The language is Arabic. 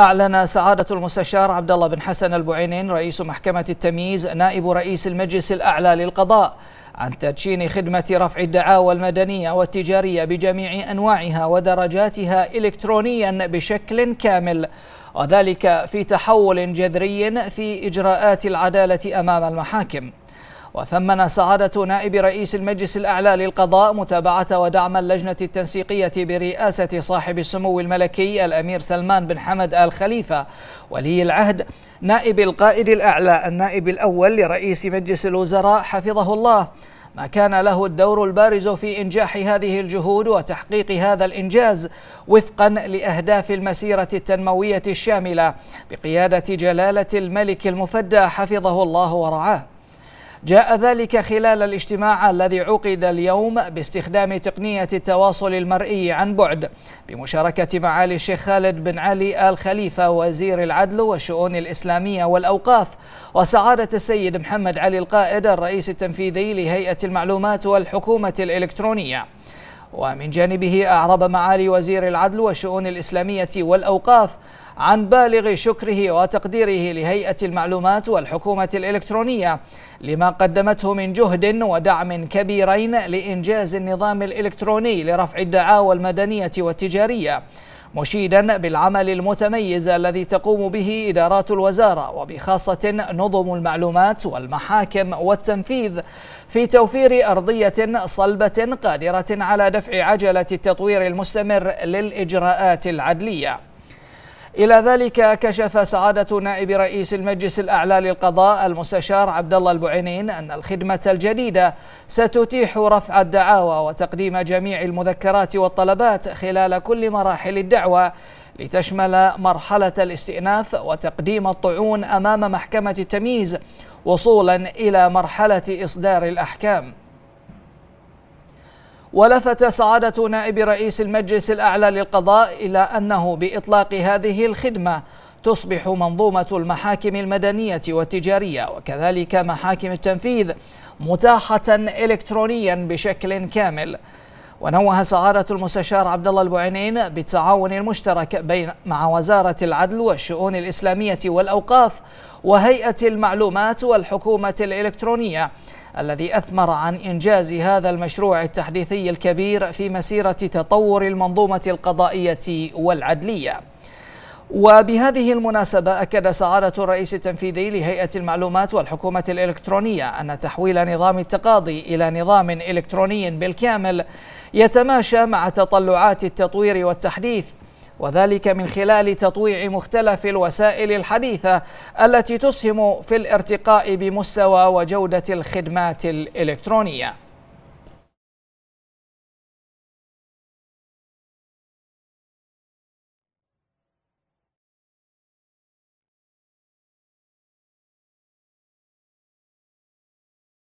أعلن سعادة المستشار عبد الله بن حسن البعينين رئيس محكمة التمييز نائب رئيس المجلس الأعلى للقضاء عن تدشين خدمة رفع الدعاوى المدنية والتجارية بجميع أنواعها ودرجاتها إلكترونيا بشكل كامل وذلك في تحول جذري في إجراءات العدالة أمام المحاكم وثمن سعادة نائب رئيس المجلس الأعلى للقضاء متابعة ودعم اللجنة التنسيقية برئاسة صاحب السمو الملكي الأمير سلمان بن حمد آل خليفة ولي العهد نائب القائد الأعلى النائب الأول لرئيس مجلس الوزراء حفظه الله ما كان له الدور البارز في إنجاح هذه الجهود وتحقيق هذا الإنجاز وفقا لأهداف المسيرة التنموية الشاملة بقيادة جلالة الملك المفدى حفظه الله ورعاه جاء ذلك خلال الاجتماع الذي عقد اليوم باستخدام تقنية التواصل المرئي عن بعد بمشاركة معالي الشيخ خالد بن علي آل خليفة وزير العدل والشؤون الإسلامية والأوقاف وسعادة السيد محمد علي القائد الرئيس التنفيذي لهيئة المعلومات والحكومة الإلكترونية ومن جانبه أعرب معالي وزير العدل والشؤون الإسلامية والأوقاف عن بالغ شكره وتقديره لهيئة المعلومات والحكومة الإلكترونية لما قدمته من جهد ودعم كبيرين لإنجاز النظام الإلكتروني لرفع الدعاوى المدنية والتجارية مشيدا بالعمل المتميز الذي تقوم به إدارات الوزارة وبخاصة نظم المعلومات والمحاكم والتنفيذ في توفير أرضية صلبة قادرة على دفع عجلة التطوير المستمر للإجراءات العدلية إلى ذلك كشف سعادة نائب رئيس المجلس الأعلى للقضاء المستشار عبد الله البعينين أن الخدمة الجديدة ستتيح رفع الدعاوى وتقديم جميع المذكرات والطلبات خلال كل مراحل الدعوة لتشمل مرحلة الاستئناف وتقديم الطعون أمام محكمة التمييز وصولا إلى مرحلة إصدار الأحكام ولفت سعادة نائب رئيس المجلس الأعلى للقضاء إلى أنه بإطلاق هذه الخدمة تصبح منظومة المحاكم المدنية والتجارية وكذلك محاكم التنفيذ متاحة إلكترونيا بشكل كامل ونوه سعادة المستشار عبد الله البعينين بالتعاون المشترك بين مع وزارة العدل والشؤون الإسلامية والأوقاف وهيئة المعلومات والحكومة الإلكترونية الذي أثمر عن إنجاز هذا المشروع التحديثي الكبير في مسيرة تطور المنظومة القضائية والعدلية وبهذه المناسبة أكد سعادة الرئيس التنفيذي لهيئة المعلومات والحكومة الإلكترونية أن تحويل نظام التقاضي إلى نظام إلكتروني بالكامل يتماشى مع تطلعات التطوير والتحديث وذلك من خلال تطويع مختلف الوسائل الحديثة التي تسهم في الارتقاء بمستوى وجودة الخدمات الإلكترونية